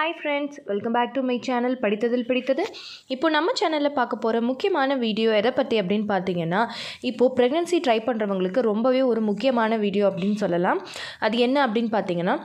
Hi friends welcome back to my channel படித்ததில் பிடித்தது இப்போ நம்ம சேனலில் பார்க்க போகிற முக்கியமான வீடியோ எதை பற்றி அப்படின்னு பார்த்தீங்கன்னா இப்போது ப்ரெக்னென்சி ட்ரை பண்ணுறவங்களுக்கு ரொம்பவே ஒரு முக்கியமான வீடியோ அப்படின்னு சொல்லலாம் அது என்ன அப்படின்னு பார்த்தீங்கன்னா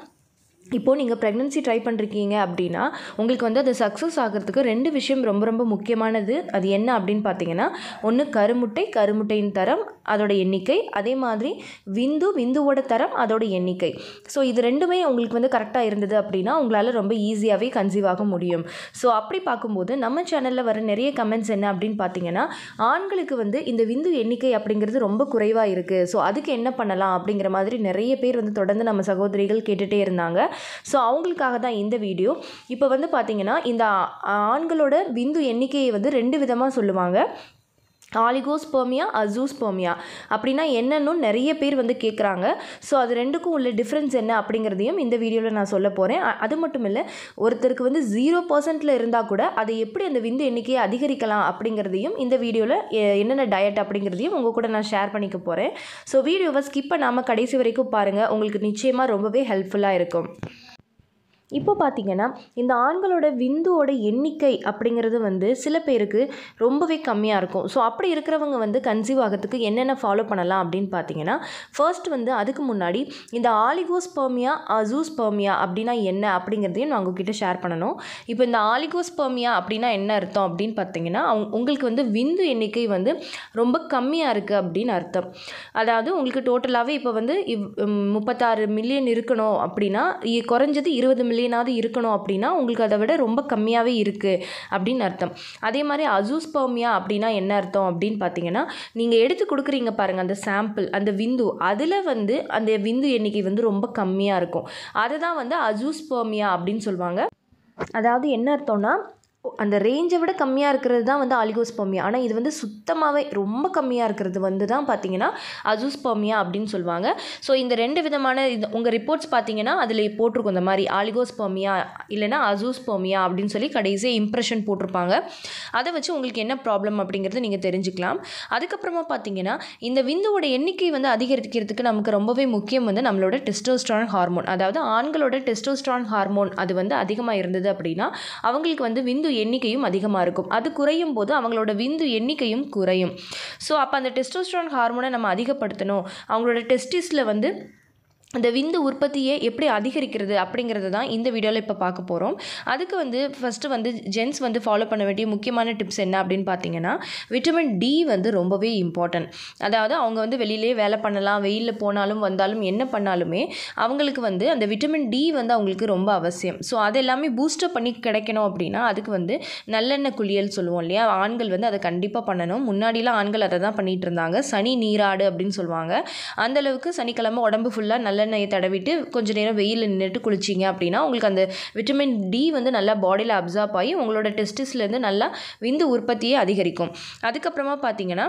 இப்போது நீங்கள் ப்ரெக்னென்சி ட்ரை பண்ணிருக்கீங்க அப்படின்னா உங்களுக்கு வந்து அது சக்ஸஸ் ஆகிறதுக்கு ரெண்டு விஷயம் ரொம்ப ரொம்ப முக்கியமானது அது என்ன அப்படின்னு பார்த்தீங்கன்னா ஒன்று கருமுட்டை கருமுட்டையின் தரம் அதோடய எண்ணிக்கை அதே மாதிரி விந்து விந்துவோட தரம் அதோடய எண்ணிக்கை ஸோ இது ரெண்டுமே உங்களுக்கு வந்து கரெக்டாக இருந்தது அப்படின்னா உங்களால் ரொம்ப ஈஸியாகவே கன்சீவ் ஆக முடியும் ஸோ அப்படி பார்க்கும்போது நம்ம சேனலில் வர நிறைய கமெண்ட்ஸ் என்ன அப்படின்னு பார்த்தீங்கன்னா ஆண்களுக்கு வந்து இந்த விந்து எண்ணிக்கை அப்படிங்கிறது ரொம்ப குறைவாக இருக்குது ஸோ அதுக்கு என்ன பண்ணலாம் அப்படிங்கிற மாதிரி நிறைய பேர் வந்து தொடர்ந்து நம்ம சகோதரிகள் கேட்டுகிட்டே இருந்தாங்க ஸோ அவங்களுக்காக தான் இந்த வீடியோ இப்போ வந்து பார்த்திங்கன்னா இந்த ஆண்களோட விந்து எண்ணிக்கையை வந்து ரெண்டு விதமாக சொல்லுவாங்க அசூஸ் அசூஸ்பெர்மியா அப்படின்னா என்னன்னு நிறைய பேர் வந்து கேட்குறாங்க ஸோ அது ரெண்டுக்கும் உள்ள டிஃப்ரென்ஸ் என்ன அப்படிங்கிறதையும் இந்த வீடியோவில் நான் சொல்ல போகிறேன் அது மட்டும் இல்லை ஒருத்தருக்கு வந்து ஜீரோ பர்சன்ட்டில் இருந்தால் கூட அதை எப்படி அந்த விந்து எண்ணிக்கையை அதிகரிக்கலாம் அப்படிங்கிறதையும் இந்த வீடியோவில் என்னென்ன டயட் அப்படிங்கிறதையும் உங்கள் கூட நான் ஷேர் பண்ணிக்க போகிறேன் ஸோ வீடியோவை ஸ்கிப் பண்ணாமல் கடைசி வரைக்கும் பாருங்கள் உங்களுக்கு நிச்சயமாக ரொம்பவே ஹெல்ப்ஃபுல்லாக இருக்கும் இப்போ பார்த்திங்கன்னா இந்த ஆண்களோட விந்துவோட எண்ணிக்கை அப்படிங்கிறது வந்து சில பேருக்கு ரொம்பவே கம்மியாக இருக்கும் ஸோ அப்படி இருக்கிறவங்க வந்து கன்சீவ் ஆகிறதுக்கு என்னென்ன ஃபாலோ பண்ணலாம் அப்படின்னு பார்த்தீங்கன்னா ஃபர்ஸ்ட் வந்து அதுக்கு முன்னாடி இந்த ஆலிகோஸ்பர்மியா அசூஸ்பர்மியா அப்படின்னா என்ன அப்படிங்கிறதையும் நான் உங்ககிட்ட ஷேர் பண்ணணும் இப்போ இந்த ஆலிகோஸ்பர்மியா அப்படின்னா என்ன அர்த்தம் அப்படின்னு பார்த்தீங்கன்னா உங்களுக்கு வந்து விந்து எண்ணிக்கை வந்து ரொம்ப கம்மியாக இருக்குது அப்படின்னு அர்த்தம் அதாவது உங்களுக்கு டோட்டலாகவே இப்போ வந்து முப்பத்தாறு மில்லியன் இருக்கணும் அப்படின்னா குறைஞ்சது இருபது மில்லியன் பில்லியனாவது இருக்கணும் அப்படின்னா உங்களுக்கு அதை விட ரொம்ப கம்மியாகவே இருக்குது அப்படின்னு அர்த்தம் அதே மாதிரி அசூஸ்பர்மியா அப்படின்னா என்ன அர்த்தம் அப்படின்னு பார்த்தீங்கன்னா நீங்கள் எடுத்து கொடுக்குறீங்க பாருங்கள் அந்த சாம்பிள் அந்த விந்து அதில் வந்து அந்த விந்து எண்ணிக்கை வந்து ரொம்ப கம்மியாக இருக்கும் அதை தான் வந்து அசூஸ்பர்மியா அப்படின்னு சொல்லுவாங்க அதாவது என்ன அர்த்தம்னா அந்த ரேஞ்சை விட கம்மியாக இருக்கிறது தான் வந்து ஆலிகோஸ்பர்மியா ஆனால் இது வந்து சுத்தமாகவே ரொம்ப கம்மியாக இருக்கிறது வந்து தான் பார்த்தீங்கன்னா அஜூஸ்பர்மியா அப்படின்னு சொல்லுவாங்க ஸோ இந்த ரெண்டு விதமான இது உங்கள் ரிப்போர்ட்ஸ் பார்த்தீங்கன்னா அதில் போட்டிருக்கும் இந்த மாதிரி ஆலிகோஸ்பர்மியா இல்லைனா அஜூஸ்பர்மியா அப்படின்னு சொல்லி கடைசியாக இம்ப்ரெஷன் போட்டிருப்பாங்க அதை வச்சு உங்களுக்கு என்ன ப்ராப்ளம் அப்படிங்கிறது நீங்கள் தெரிஞ்சுக்கலாம் அதுக்கப்புறமா பார்த்தீங்கன்னா இந்த விந்துவோட எண்ணிக்கை வந்து அதிகரிக்கிறதுக்கு நமக்கு ரொம்பவே முக்கியம் வந்து நம்மளோட டெஸ்டோஸ்ட்ரான் ஹார்மோன் அதாவது ஆண்களோட டெஸ்டோஸ்ட்ரான் ஹார்மோன் அது வந்து அதிகமாக இருந்தது அப்படின்னா அவங்களுக்கு வந்து விந்து எண்ணிக்கையும் அதிகமாக இருக்கும் அது குறையும் போது அவங்களோட விந்து எண்ணிக்கையும் குறையும் ஸோ அப்போ அந்த டெஸ்டோஸ்ட்ரான் ஹார்மோனை நம்ம அதிகப்படுத்தணும் அவங்களோட டெஸ்டிஸில் வந்து இந்த விந்து உற்பத்தியை எப்படி அதிகரிக்கிறது அப்படிங்கிறது தான் இந்த வீடியோவில் இப்போ பார்க்க போகிறோம் அதுக்கு வந்து ஃபஸ்ட்டு வந்து ஜென்ஸ் வந்து ஃபாலோ பண்ண வேண்டிய முக்கியமான டிப்ஸ் என்ன அப்படின்னு பார்த்தீங்கன்னா விட்டமின் டி வந்து ரொம்பவே இம்பார்ட்டன்ட் அதாவது அவங்க வந்து வெளியிலே வேலை பண்ணலாம் வெயிலில் போனாலும் வந்தாலும் என்ன பண்ணாலுமே அவங்களுக்கு வந்து அந்த விட்டமின் டி வந்து அவங்களுக்கு ரொம்ப அவசியம் ஸோ அது எல்லாமே பூஸ்டப் பண்ணி கிடைக்கணும் அப்படின்னா அதுக்கு வந்து நல்லெண்ணெய் குளியல் சொல்லுவோம் இல்லையா ஆண்கள் வந்து அதை கண்டிப்பாக பண்ணணும் முன்னாடிலாம் ஆண்கள் அதை தான் பண்ணிகிட்டு இருந்தாங்க சனி நீராடு அப்படின்னு சொல்லுவாங்க அந்தளவுக்கு சனிக்கிழமை உடம்பு ஃபுல்லாக நல்ல நல்லெண்ணெயை தடவிட்டு கொஞ்சம் நேரம் வெயிலில் நின்றுட்டு குளிச்சிங்க அப்படின்னா உங்களுக்கு அந்த விட்டமின் டி வந்து நல்லா பாடியில் அப்சார்ப் ஆகி உங்களோட டெஸ்டிஸ்லேருந்து நல்லா விந்து உற்பத்தியை அதிகரிக்கும் அதுக்கப்புறமா பார்த்தீங்கன்னா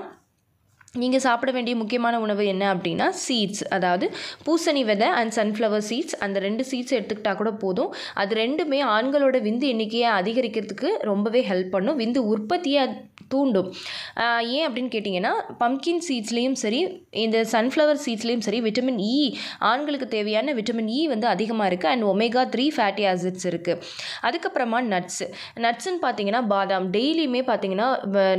நீங்கள் சாப்பிட வேண்டிய முக்கியமான உணவு என்ன அப்படின்னா சீட்ஸ் அதாவது பூசணி விதை அண்ட் சன்ஃப்ளவர் சீட்ஸ் அந்த ரெண்டு சீட்ஸ் எடுத்துக்கிட்டால் கூட போதும் அது ரெண்டுமே ஆண்களோட விந்து எண்ணிக்கையை அதிகரிக்கிறதுக்கு ரொம்பவே ஹெல்ப் பண்ணும் விந்து உற்பத்தியை தூண்டும் ஏன் அப்படின்னு கேட்டிங்கன்னா பம்கின் சீட்ஸ்லேயும் சரி இந்த சன்ஃப்ளவர் சீட்ஸ்லேயும் சரி விட்டமின் இ e, ஆண்களுக்கு தேவையான விட்டமின் இ e வந்து அதிகமாக இருக்குது and omega three fatty acids இருக்குது அதுக்கப்புறமா நட்ஸ் நட்ஸ்ன்னு பார்த்தீங்கன்னா பாதாம் டெய்லியுமே பார்த்தீங்கன்னா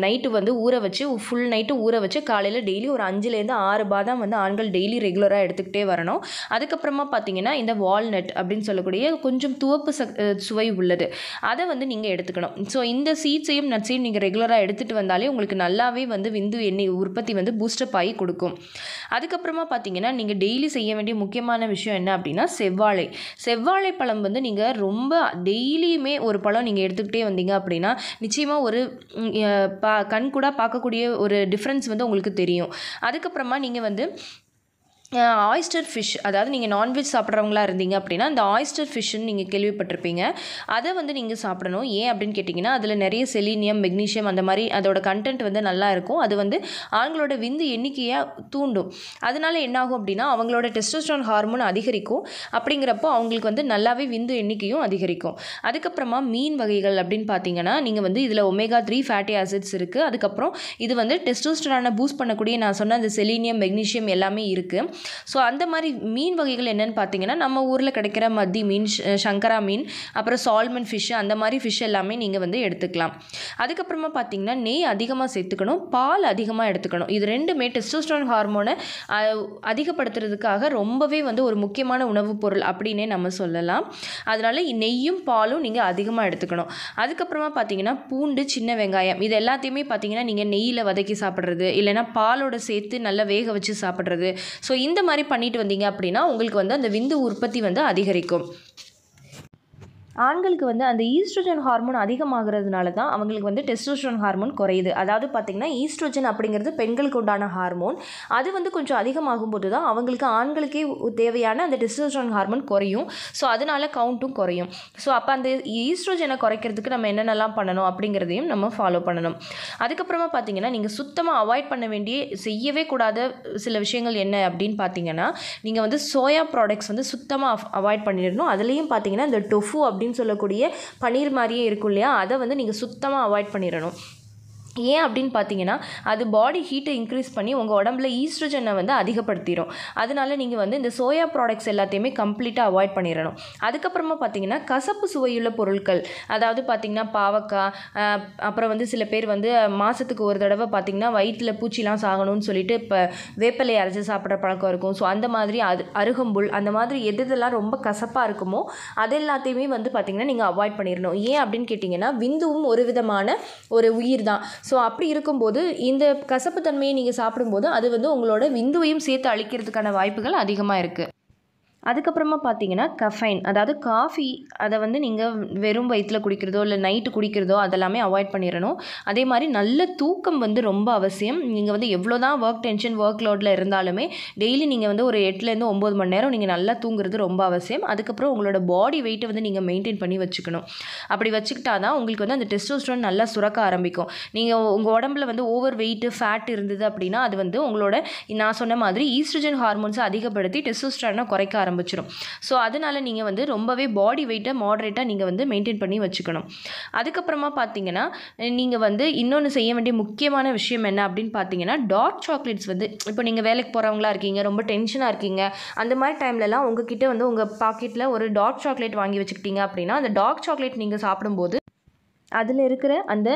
நைட்டு வந்து ஊற வச்சு ஃபுல் நைட்டு ஊற வச்சு காலை காலையில் டெய்லி ஒரு அஞ்சுலேருந்து ஆறு பாதாம் வந்து ஆண்கள் டெய்லி ரெகுலராக எடுத்துக்கிட்டே வரணும் அதுக்கப்புறமா பார்த்தீங்கன்னா இந்த வால்நட் அப்படின்னு சொல்லக்கூடிய கொஞ்சம் துவப்பு சுவை உள்ளது அதை வந்து நீங்கள் எடுத்துக்கணும் ஸோ இந்த சீட்ஸையும் நட்ஸையும் நீங்கள் ரெகுலராக எடுத்துகிட்டு வந்தாலே உங்களுக்கு நல்லாவே வந்து விந்து எண்ணெய் உற்பத்தி வந்து பூஸ்டப் ஆகி கொடுக்கும் அதுக்கப்புறமா பார்த்தீங்கன்னா நீங்கள் டெய்லி செய்ய வேண்டிய முக்கியமான விஷயம் என்ன அப்படின்னா செவ்வாழை செவ்வாழை பழம் வந்து நீங்கள் ரொம்ப டெய்லியுமே ஒரு பழம் நீங்கள் எடுத்துக்கிட்டே வந்தீங்க அப்படின்னா நிச்சயமாக ஒரு பா கண் கூட பார்க்கக்கூடிய ஒரு டிஃப்ரென்ஸ் வந்து உங்களுக்கு உங்களுக்கு தெரியும் அதுக்கப்புறமா நீங்கள் வந்து ஆயிஸ்டர் ஃபிஷ் அதாவது நீங்கள் நான்வெஜ் சாப்பிட்றவங்களா இருந்தீங்க அப்படின்னா அந்த ஆயிஸ்டர் ஃபிஷ்ஷுன்னு நீங்கள் கேள்விப்பட்டிருப்பீங்க அதை வந்து நீங்கள் சாப்பிடணும் ஏன் அப்படின்னு கேட்டிங்கன்னா அதில் நிறைய செலீனியம் மெக்னீஷியம் அந்த மாதிரி அதோட கண்டென்ட் வந்து நல்லா இருக்கும் அது வந்து ஆண்களோட விந்து எண்ணிக்கையாக தூண்டும் அதனால் என்னாகும் அப்படின்னா அவங்களோட டெஸ்டோஸ்ட்ரான் ஹார்மோன் அதிகரிக்கும் அப்படிங்கிறப்போ அவங்களுக்கு வந்து நல்லாவே விந்து எண்ணிக்கையும் அதிகரிக்கும் அதுக்கப்புறமா மீன் வகைகள் அப்படின்னு பார்த்தீங்கன்னா நீங்கள் வந்து இதில் ஒமேகா த்ரீ ஃபேட்டி ஆசிட்ஸ் இருக்குது அதுக்கப்புறம் இது வந்து டெஸ்டோஸ்ட்ரானை பூஸ்ட் பண்ணக்கூடிய நான் சொன்ன அந்த செலீனியம் மெக்னீஷியம் எல்லாமே இருக்குது ஸோ அந்த மாதிரி மீன் வகைகள் என்னென்னு பார்த்தீங்கன்னா நம்ம ஊரில் கிடைக்கிற மத்தி மீன் சங்கரா மீன் அப்புறம் சால்மன் ஃபிஷ்ஷு அந்த மாதிரி ஃபிஷ் எல்லாமே நீங்கள் வந்து எடுத்துக்கலாம் அதுக்கப்புறமா பார்த்தீங்கன்னா நெய் அதிகமாக சேர்த்துக்கணும் பால் அதிகமாக எடுத்துக்கணும் இது ரெண்டுமே டெஸ்டோஸ்ட்ரான் ஹார்மோனை அதிகப்படுத்துறதுக்காக ரொம்பவே வந்து ஒரு முக்கியமான உணவுப் பொருள் அப்படின்னே நம்ம சொல்லலாம் அதனால் நெய்யும் பாலும் நீங்கள் அதிகமாக எடுத்துக்கணும் அதுக்கப்புறமா பார்த்தீங்கன்னா பூண்டு சின்ன வெங்காயம் இது எல்லாத்தையுமே பார்த்தீங்கன்னா நீங்கள் நெய்யில் வதக்கி சாப்பிட்றது இல்லைனா பாலோட சேர்த்து நல்லா வேக வச்சு சாப்பிட்றது ஸோ இந்த மாதிரி பண்ணிட்டு வந்தீங்க அப்படின்னா உங்களுக்கு வந்து அந்த விந்து உற்பத்தி வந்து அதிகரிக்கும் ஆண்களுக்கு வந்து அந்த ஈஸ்ட்ரோஜன் ஹார்மோன் அதிகமாகிறதுனால தான் அவங்களுக்கு வந்து டெஸ்ட்ரோஜன் ஹார்மோன் குறையுது அதாவது பார்த்திங்கன்னா ஈஸ்ட்ரோஜன் அப்படிங்கிறது பெண்களுக்கு உண்டான ஹார்மோன் அது வந்து கொஞ்சம் அதிகமாகும் போது தான் அவங்களுக்கு ஆண்களுக்கே தேவையான அந்த டெஸ்ட்ரோஜன் ஹார்மோன் குறையும் ஸோ அதனால் கவுண்ட்டும் குறையும் ஸோ அப்போ அந்த ஈஸ்ட்ரோஜனை குறைக்கிறதுக்கு நம்ம என்னென்னலாம் பண்ணணும் அப்படிங்கிறதையும் நம்ம ஃபாலோ பண்ணணும் அதுக்கப்புறமா பார்த்தீங்கன்னா நீங்கள் சுத்தமாக அவாய்ட் பண்ண வேண்டிய செய்யவே கூடாத சில விஷயங்கள் என்ன அப்படின்னு பார்த்தீங்கன்னா நீங்கள் வந்து சோயா ப்ராடக்ட்ஸ் வந்து சுத்தமாக அவாய்ட் பண்ணிடணும் அதுலேயும் பார்த்தீங்கன்னா இந்த டொஃபு அப்படின்னு அப்படின்னு சொல்லக்கூடிய பன்னீர் மாதிரியே இருக்கும் இல்லையா அதை வந்து நீங்கள் சுத்தமாக அவாய்ட் பண்ணிடணும் ஏன் அப்படின்னு பார்த்தீங்கன்னா அது பாடி ஹீட்டை இன்க்ரீஸ் பண்ணி உங்கள் உடம்புல ஈஸ்ட்ரஜனை வந்து அதிகப்படுத்திடும் அதனால நீங்கள் வந்து இந்த சோயா ப்ராடக்ட்ஸ் எல்லாத்தையுமே கம்ப்ளீட்டாக அவாய்ட் பண்ணிடணும் அதுக்கப்புறமா பார்த்தீங்கன்னா கசப்பு சுவையுள்ள பொருட்கள் அதாவது பார்த்திங்கன்னா பாவக்காய் அப்புறம் வந்து சில பேர் வந்து மாதத்துக்கு ஒரு தடவை பார்த்திங்கன்னா வயிற்றில் பூச்சிலாம் சாகணும்னு சொல்லிட்டு இப்போ வேப்பிலை அரைச்சி சாப்பிட்ற பழக்கம் இருக்கும் ஸோ அந்த மாதிரி அது அருகம்புல் அந்த மாதிரி எது இதெல்லாம் ரொம்ப கசப்பாக இருக்குமோ அது எல்லாத்தையுமே வந்து பார்த்திங்கன்னா நீங்கள் அவாய்ட் பண்ணிடணும் ஏன் அப்படின்னு கேட்டிங்கன்னா விந்துவும் ஒரு விதமான ஒரு உயிர் தான் ஸோ அப்படி இருக்கும்போது இந்த கசப்புத்தன்மையை நீங்கள் சாப்பிடும்போது அது வந்து உங்களோட விந்துவையும் சேர்த்து அழிக்கிறதுக்கான வாய்ப்புகள் அதிகமாக இருக்குது அதுக்கப்புறமா பார்த்தீங்கன்னா கஃபைன் அதாவது காஃபி அதை வந்து நீங்கள் வெறும் வயிற்றில் குடிக்கிறதோ இல்லை நைட்டு குடிக்கிறதோ அதெல்லாமே அவாய்ட் பண்ணிடணும் அதே மாதிரி நல்ல தூக்கம் வந்து ரொம்ப அவசியம் நீங்கள் வந்து எவ்வளோ தான் ஒர்க் டென்ஷன் ஒர்க் லோடில் இருந்தாலுமே டெய்லி நீங்கள் வந்து ஒரு எட்டுலேருந்து ஒம்பது மணி நேரம் நீங்கள் நல்லா தூங்குறது ரொம்ப அவசியம் அதுக்கப்புறம் உங்களோட பாடி வெயிட்டை வந்து நீங்கள் மெயின்டைன் பண்ணி வச்சுக்கணும் அப்படி வச்சுக்கிட்டா தான் உங்களுக்கு வந்து அந்த டெஸ்டோஸ்ட்ரான் நல்லா சுரக்க ஆரம்பிக்கும் நீங்கள் உங்கள் உடம்புல வந்து ஓவர் வெயிட்டு ஃபேட் இருந்தது அப்படின்னா அது வந்து உங்களோட நான் சொன்ன மாதிரி ஈஸ்ட்ரஜன் ஹார்மோன்ஸை அதிகப்படுத்தி டெஸ்டோஸ்ட்ரானை குறைக்க ஆரம்பிச்சிடும் ஸோ அதனால் நீங்கள் வந்து ரொம்பவே பாடி வெயிட்டை மாடரேட்டாக நீங்கள் வந்து மெயின்டைன் பண்ணி வச்சுக்கணும் அதுக்கப்புறமா பார்த்தீங்கன்னா நீங்கள் வந்து இன்னொன்று செய்ய வேண்டிய முக்கியமான விஷயம் என்ன அப்படின்னு பார்த்தீங்கன்னா டார்க் சாக்லேட்ஸ் வந்து இப்போ நீங்கள் வேலைக்கு போகிறவங்களா இருக்கீங்க ரொம்ப டென்ஷனாக இருக்கீங்க அந்த மாதிரி டைம்லலாம் உங்ககிட்ட வந்து உங்கள் பாக்கெட்டில் ஒரு டார்க் சாக்லேட் வாங்கி வச்சுக்கிட்டீங்க அப்படின்னா அந்த டார்க் சாக்லேட் நீங்கள் சாப்பிடும்போது அதில் இருக்கிற அந்த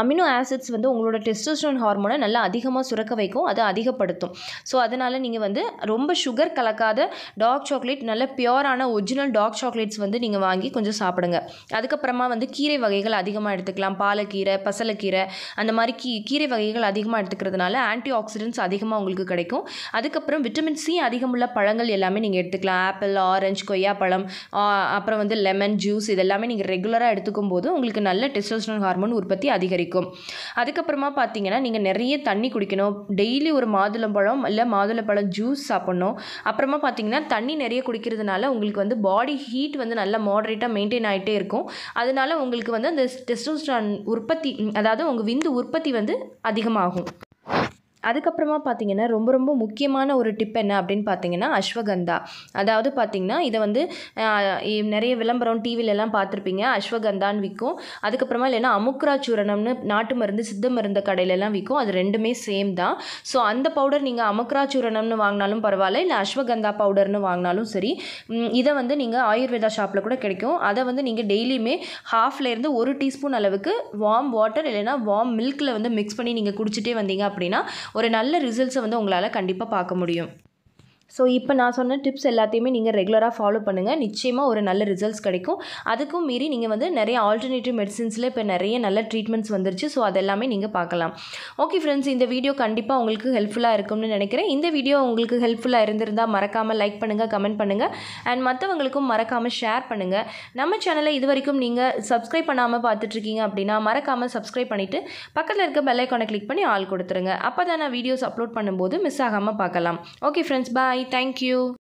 அமினோ ஆசிட்ஸ் வந்து உங்களோட டெஸ்டோஸ்டோன் ஹார்மோனை நல்லா அதிகமாக சுரக்க வைக்கும் அதை அதிகப்படுத்தும் ஸோ அதனால் நீங்கள் வந்து ரொம்ப சுகர் கலக்காத டார்க் சாக்லேட் நல்ல பியோரான ஒரிஜினல் டார்க் சாக்லேட்ஸ் வந்து நீங்கள் வாங்கி கொஞ்சம் சாப்பிடுங்க அதுக்கப்புறமா வந்து கீரை வகைகள் அதிகமாக எடுத்துக்கலாம் பாலக்கீரை பசலக்கீரை அந்த மாதிரி கீ கீரை வகைகள் அதிகமாக எடுத்துக்கிறதுனால ஆன்டி ஆக்சிடென்ட்ஸ் அதிகமாக உங்களுக்கு கிடைக்கும் அதுக்கப்புறம் விட்டமின் சி அதிகமுள்ள பழங்கள் எல்லாமே நீங்கள் எடுத்துக்கலாம் ஆப்பிள் ஆரஞ்சு கொய்யா பழம் அப்புறம் வந்து லெமன் ஜூஸ் இதெல்லாமே நீங்கள் ரெகுலராக எடுத்துக்கும் போது உங்களுக்கு நல்ல டெஸ்டோஸ்டரோன் ஹார்மோன் உற்பத்தி அதிகரிக்கும் அதுக்கப்புறமா பார்த்தீங்கன்னா நீங்கள் நிறைய தண்ணி குடிக்கணும் டெய்லி ஒரு மாதுளம்பழம் இல்லை மாதுளம்பழம் ஜூஸ் சாப்பிட்ணும் அப்புறமா பார்த்தீங்கன்னா தண்ணி நிறைய குடிக்கிறதுனால உங்களுக்கு வந்து பாடி ஹீட் வந்து நல்லா மாடரேட்டாக மெயின்டைன் ஆகிட்டே இருக்கும் அதனால உங்களுக்கு வந்து அந்த டெஸ்டோஸ்டான் உற்பத்தி அதாவது உங்கள் விந்து உற்பத்தி வந்து அதிகமாகும் அதுக்கப்புறமா பார்த்தீங்கன்னா ரொம்ப ரொம்ப முக்கியமான ஒரு டிப் என்ன அப்படின்னு பார்த்தீங்கன்னா அஸ்வகந்தா அதாவது பார்த்திங்கன்னா இதை வந்து நிறைய விளம்பரம் டிவிலெலாம் பார்த்துருப்பீங்க அஸ்வகந்தான்னு விற்கும் அதுக்கப்புறமா இல்லைன்னா அமுக்ரா சூரணம்னு நாட்டு மருந்து சித்த மருந்து கடையிலலாம் விற்கும் அது ரெண்டுமே சேம் தான் ஸோ அந்த பவுடர் நீங்கள் அமுக்ரா சூரணம்னு வாங்கினாலும் பரவாயில்ல இல்லை அஸ்வகந்தா பவுடர்னு வாங்கினாலும் சரி இதை வந்து நீங்கள் ஆயுர்வேதா ஷாப்பில் கூட கிடைக்கும் அதை வந்து நீங்கள் டெய்லியுமே ஹாஃப்லேருந்து ஒரு டீஸ்பூன் அளவுக்கு வார்ம் வாட்டர் இல்லைனா வார்ம் மில்கில் வந்து மிக்ஸ் பண்ணி நீங்கள் குடிச்சிட்டே வந்தீங்க அப்படின்னா ஒரு நல்ல ரிசல்ட்ஸை வந்து உங்களால் கண்டிப்பாக பார்க்க முடியும் ஸோ இப்போ நான் சொன்ன டிப்ஸ் எல்லாத்தையுமே நீங்கள் ரெகுலராக ஃபாலோ பண்ணுங்கள் நிச்சயமாக ஒரு நல்ல ரிசல்ட்ஸ் கிடைக்கும் அதுக்கும் மீறி நீங்கள் வந்து நிறைய ஆல்டர்னேட்டிவ் மெடிசின்ஸில் இப்போ நிறைய நல்ல ட்ரீட்மெண்ட்ஸ் வந்துருச்சு ஸோ அதெல்லாமே நீங்கள் பார்க்கலாம் ஓகே ஃப்ரெண்ட்ஸ் இந்த வீடியோ கண்டிப்பாக உங்களுக்கு ஹெல்ப்ஃபுல்லாக இருக்கும்னு நினைக்கிறேன் இந்த வீடியோ உங்களுக்கு ஹெல்ப்ஃபுல்லாக இருந்திருந்தால் மறக்காமல் லைக் பண்ணுங்கள் கமெண்ட் பண்ணுங்கள் அண்ட் மற்றவங்களுக்கும் மறக்காமல் ஷேர் பண்ணுங்கள் நம்ம சேனலை இது வரைக்கும் நீங்கள் சப்ஸ்கிரைப் பண்ணாமல் பார்த்துட்ருக்கீங்க அப்படின்னா மறக்காமல் சப்ஸ்கிரைப் பண்ணிவிட்டு பக்கத்தில் இருக்க பெல்லைக்கானை கிளிக் பண்ணி ஆள் கொடுத்துருங்க அப்போ தான் நான் வீடியோஸ் அப்லோட் பண்ணும்போது மிஸ் ஆகாமல் பார்க்கலாம் okay friends bye Bye. Thank you.